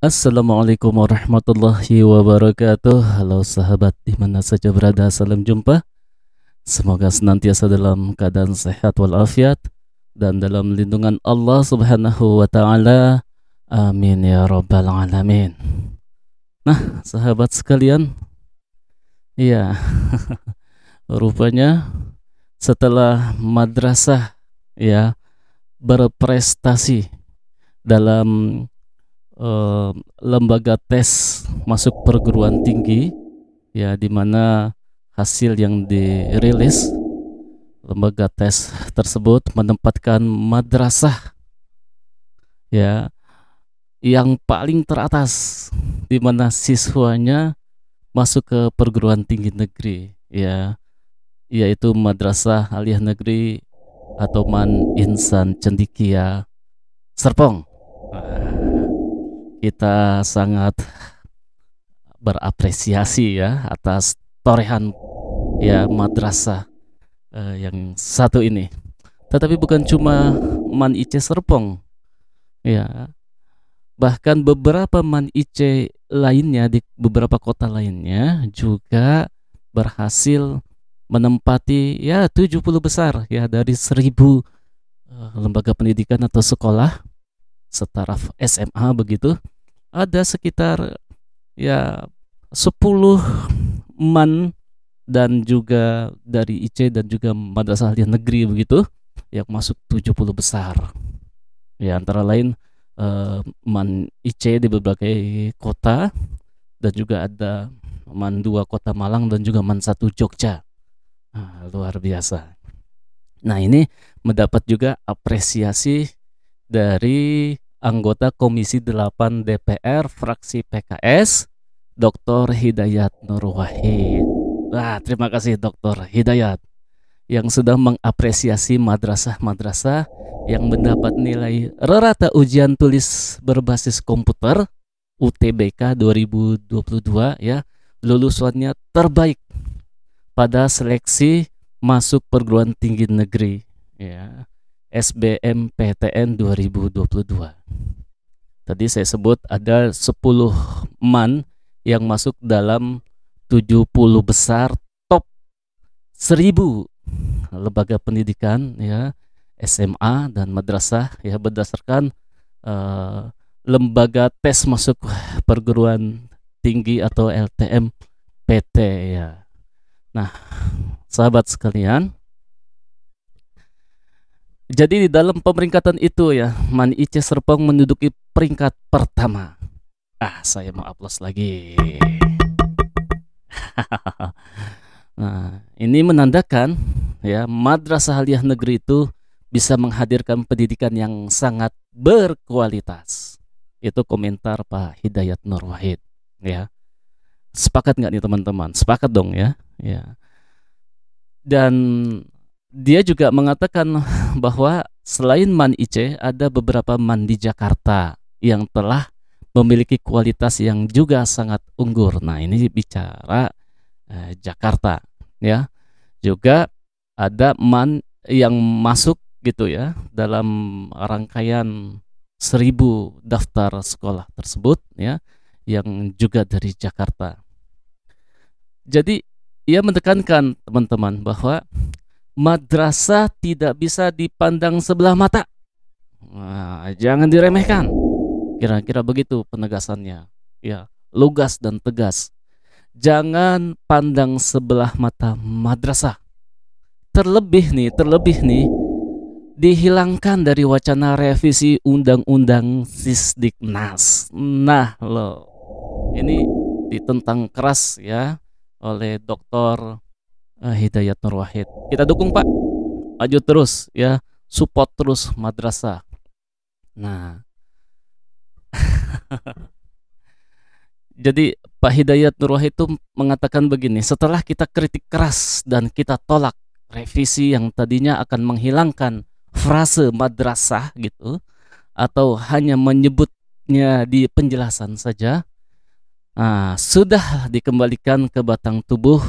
Assalamualaikum warahmatullahi wabarakatuh Halo sahabat dimana saja berada salam jumpa Semoga senantiasa dalam keadaan sehat walafiat Dan dalam lindungan Allah subhanahu wa ta'ala Amin ya rabbal alamin Nah sahabat sekalian Iya Rupanya setelah madrasah ya berprestasi dalam lembaga tes masuk perguruan tinggi ya di mana hasil yang dirilis lembaga tes tersebut menempatkan madrasah ya yang paling teratas di mana siswanya masuk ke perguruan tinggi negeri ya yaitu Madrasah Aliyah Negeri atau Man Insan Cendikia Serpong kita sangat berapresiasi ya atas torehan ya madrasah uh, yang satu ini. Tetapi bukan cuma Man Ice Serpong ya. Bahkan beberapa Man Ice lainnya di beberapa kota lainnya juga berhasil menempati ya 70 besar ya dari 1000 eh, lembaga pendidikan atau sekolah setaraf SMA begitu ada sekitar ya 10 man dan juga dari IC dan juga madrasah aliyah negeri begitu yang masuk 70 besar. Ya antara lain eh, man IC di berbagai kota dan juga ada man dua kota Malang dan juga man satu Jogja. Nah, luar biasa. Nah, ini mendapat juga apresiasi dari anggota Komisi 8 DPR fraksi PKS, Dr. Hidayat Nur Wahid. Nah, terima kasih Dr. Hidayat yang sudah mengapresiasi madrasah-madrasah yang mendapat nilai rata ujian tulis berbasis komputer UTBK 2022 ya lulusannya terbaik pada seleksi masuk perguruan tinggi negeri ya SBMPTN 2022. Tadi saya sebut ada 10 man yang masuk dalam 70 besar top 1000 lembaga pendidikan ya SMA dan madrasah ya berdasarkan uh, lembaga tes masuk perguruan tinggi atau LTM PT ya. Nah, sahabat sekalian, jadi di dalam pemeringkatan itu ya, Man Ice Serpong menduduki peringkat pertama. Ah, saya mau upload lagi. nah, ini menandakan ya Madrasah Aliyah Negeri itu bisa menghadirkan pendidikan yang sangat berkualitas. Itu komentar Pak Hidayat Nur Wahid, ya. Sepakat nggak nih teman-teman? Sepakat dong ya. Ya. Dan dia juga mengatakan bahwa selain Man IC ada beberapa man di Jakarta yang telah memiliki kualitas yang juga sangat unggul. Nah, ini bicara eh, Jakarta ya. Juga ada man yang masuk gitu ya dalam rangkaian seribu daftar sekolah tersebut ya yang juga dari Jakarta. Jadi ia menekankan teman-teman bahwa madrasah tidak bisa dipandang sebelah mata. Nah, jangan diremehkan. Kira-kira begitu penegasannya. Ya, lugas dan tegas. Jangan pandang sebelah mata madrasah. Terlebih nih, terlebih nih dihilangkan dari wacana revisi undang-undang Sisdiknas. Nah, loh. Ini ditentang keras ya oleh Dr. Eh, Hidayat Nur Wahid. Kita dukung Pak, maju terus ya, support terus madrasah. Nah, jadi Pak Hidayat Nur Wahid itu mengatakan begini, setelah kita kritik keras dan kita tolak revisi yang tadinya akan menghilangkan frase madrasah gitu atau hanya menyebutnya di penjelasan saja, Nah, sudah dikembalikan ke batang tubuh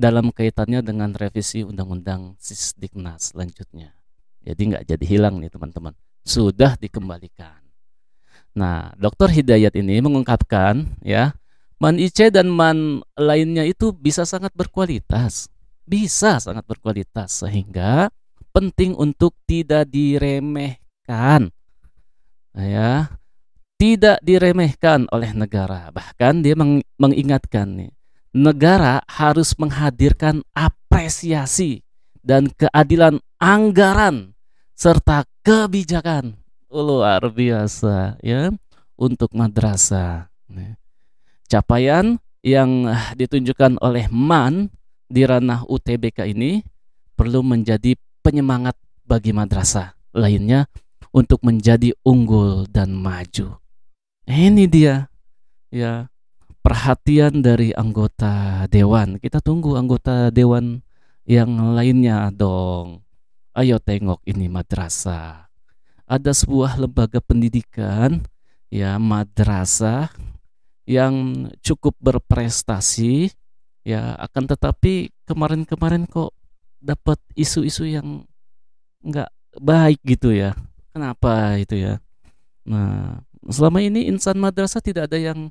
dalam kaitannya dengan revisi undang-undang Sisdiknas selanjutnya. Jadi nggak jadi hilang nih teman-teman. Sudah dikembalikan. Nah, Dr. Hidayat ini mengungkapkan ya, man IC dan man lainnya itu bisa sangat berkualitas. Bisa sangat berkualitas sehingga penting untuk tidak diremehkan. Nah, ya, tidak diremehkan oleh negara. Bahkan dia mengingatkan nih negara harus menghadirkan apresiasi dan keadilan anggaran serta kebijakan luar biasa ya untuk madrasah. Capaian yang ditunjukkan oleh MAN di ranah UTBK ini perlu menjadi penyemangat bagi madrasah lainnya untuk menjadi unggul dan maju. Ini dia ya perhatian dari anggota dewan. Kita tunggu anggota dewan yang lainnya dong. Ayo tengok ini madrasah. Ada sebuah lembaga pendidikan ya madrasah yang cukup berprestasi ya akan tetapi kemarin-kemarin kok dapat isu-isu yang nggak baik gitu ya kenapa itu ya nah selama ini insan madrasah tidak ada yang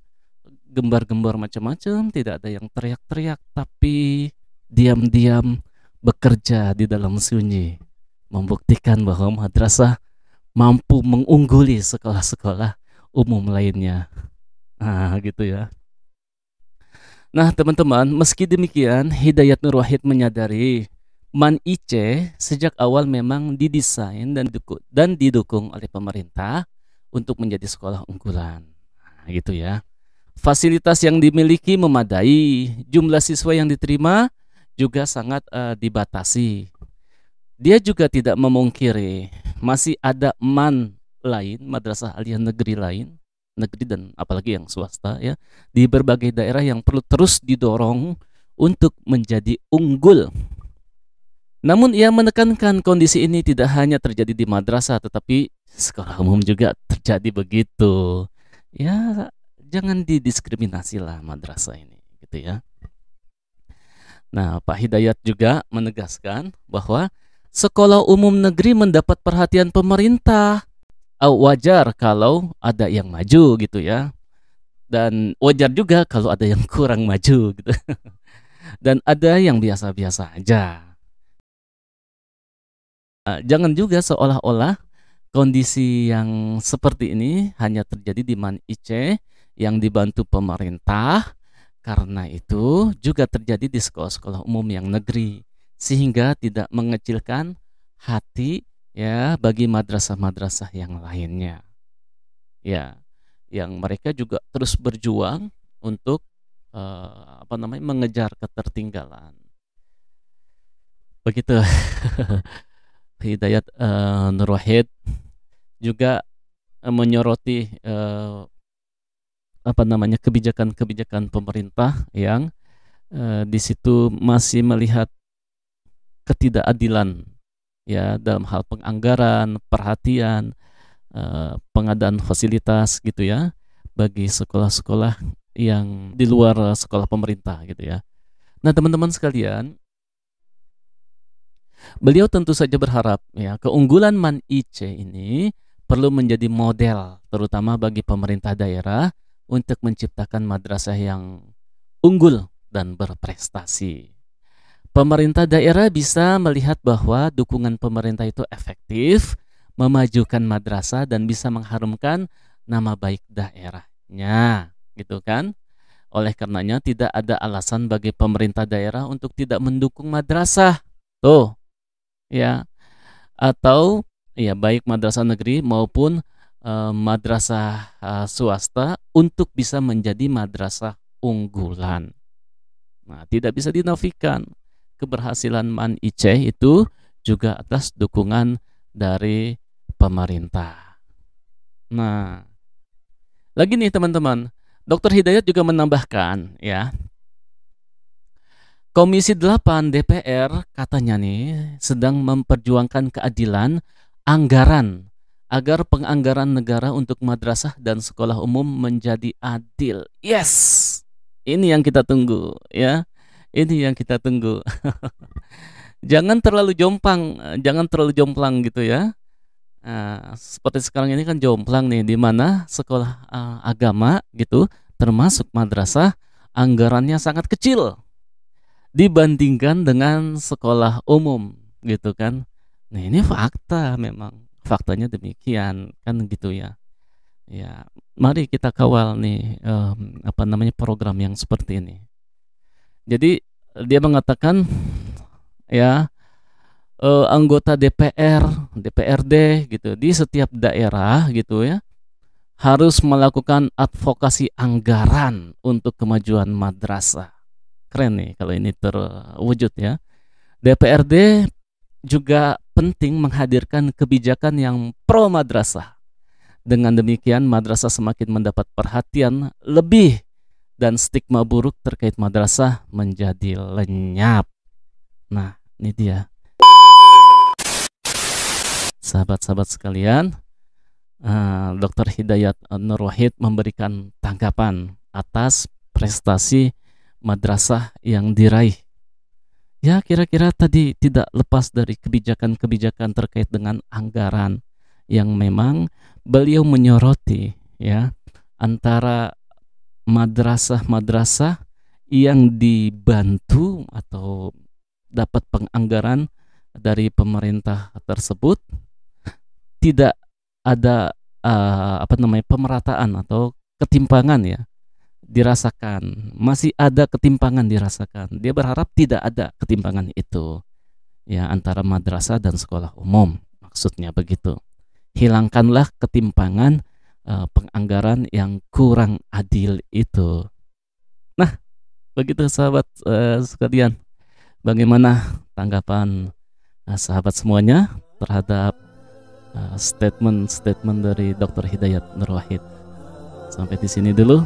gembar-gembar macam-macam, tidak ada yang teriak-teriak, tapi diam-diam bekerja di dalam sunyi, membuktikan bahwa madrasah mampu mengungguli sekolah-sekolah umum lainnya. Nah, gitu ya. Nah, teman-teman, meski demikian, Hidayat Nur Wahid menyadari Man IC sejak awal memang didesain dan didukung, dan didukung oleh pemerintah untuk menjadi sekolah unggulan. Nah, gitu ya. Fasilitas yang dimiliki memadai, jumlah siswa yang diterima juga sangat uh, dibatasi. Dia juga tidak memungkiri masih ada man lain, madrasah aliyah negeri lain, negeri dan apalagi yang swasta ya, di berbagai daerah yang perlu terus didorong untuk menjadi unggul. Namun ia menekankan kondisi ini tidak hanya terjadi di madrasah tetapi sekolah umum juga terjadi begitu. Ya, jangan didiskriminasi lah madrasah ini gitu ya. Nah, Pak Hidayat juga menegaskan bahwa sekolah umum negeri mendapat perhatian pemerintah. Wajar kalau ada yang maju gitu ya. Dan wajar juga kalau ada yang kurang maju gitu. Dan ada yang biasa-biasa aja. Ah, jangan juga seolah-olah kondisi yang seperti ini hanya terjadi di Man Aceh yang dibantu pemerintah. Karena itu juga terjadi di sekolah-sekolah umum yang negeri sehingga tidak mengecilkan hati ya bagi madrasah-madrasah yang lainnya. Ya, yang mereka juga terus berjuang untuk eh, apa namanya mengejar ketertinggalan. Begitu. Hidayat eh, Nur Wahid juga eh, menyoroti eh, apa namanya kebijakan-kebijakan pemerintah yang eh, di situ masih melihat ketidakadilan ya dalam hal penganggaran, perhatian, eh, pengadaan fasilitas gitu ya bagi sekolah-sekolah yang di luar sekolah pemerintah gitu ya. Nah, teman-teman sekalian, beliau tentu saja berharap ya keunggulan Man IC ini perlu menjadi model terutama bagi pemerintah daerah untuk menciptakan madrasah yang unggul dan berprestasi. Pemerintah daerah bisa melihat bahwa dukungan pemerintah itu efektif, memajukan madrasah dan bisa mengharumkan nama baik daerahnya, gitu kan? Oleh karenanya tidak ada alasan bagi pemerintah daerah untuk tidak mendukung madrasah. Tuh. Ya. Atau ya baik madrasah negeri maupun Eh, madrasah uh, swasta untuk bisa menjadi madrasah unggulan. Nah, tidak bisa dinafikan keberhasilan Man Aceh itu juga atas dukungan dari pemerintah. Nah, lagi nih teman-teman, Dr. Hidayat juga menambahkan ya. Komisi 8 DPR katanya nih sedang memperjuangkan keadilan anggaran agar penganggaran negara untuk madrasah dan sekolah umum menjadi adil. Yes. Ini yang kita tunggu ya. Ini yang kita tunggu. jangan terlalu jomplang, eh, jangan terlalu jomplang gitu ya. Nah, seperti sekarang ini kan jomplang nih di mana sekolah uh, agama gitu termasuk madrasah anggarannya sangat kecil dibandingkan dengan sekolah umum gitu kan. Nah, ini fakta memang faktanya demikian kan gitu ya ya mari kita kawal nih um, apa namanya program yang seperti ini jadi dia mengatakan ya uh, anggota DPR DPRD gitu di setiap daerah gitu ya harus melakukan advokasi anggaran untuk kemajuan madrasah keren nih kalau ini terwujud ya DPRD juga penting menghadirkan kebijakan yang pro madrasah. Dengan demikian, madrasah semakin mendapat perhatian lebih dan stigma buruk terkait madrasah menjadi lenyap. Nah, ini dia. Sahabat-sahabat sekalian, uh, eh, Dr. Hidayat Nur Wahid memberikan tanggapan atas prestasi madrasah yang diraih ya kira-kira tadi tidak lepas dari kebijakan-kebijakan terkait dengan anggaran yang memang beliau menyoroti ya antara madrasah-madrasah yang dibantu atau dapat penganggaran dari pemerintah tersebut tidak ada uh, apa namanya pemerataan atau ketimpangan ya dirasakan, masih ada ketimpangan dirasakan. Dia berharap tidak ada ketimpangan itu ya antara madrasah dan sekolah umum. Maksudnya begitu. Hilangkanlah ketimpangan uh, penganggaran yang kurang adil itu. Nah, begitu sahabat uh, sekalian. Bagaimana tanggapan uh, sahabat semuanya terhadap statement-statement dari Dr. Hidayat Nur Wahid? Sampai di sini dulu.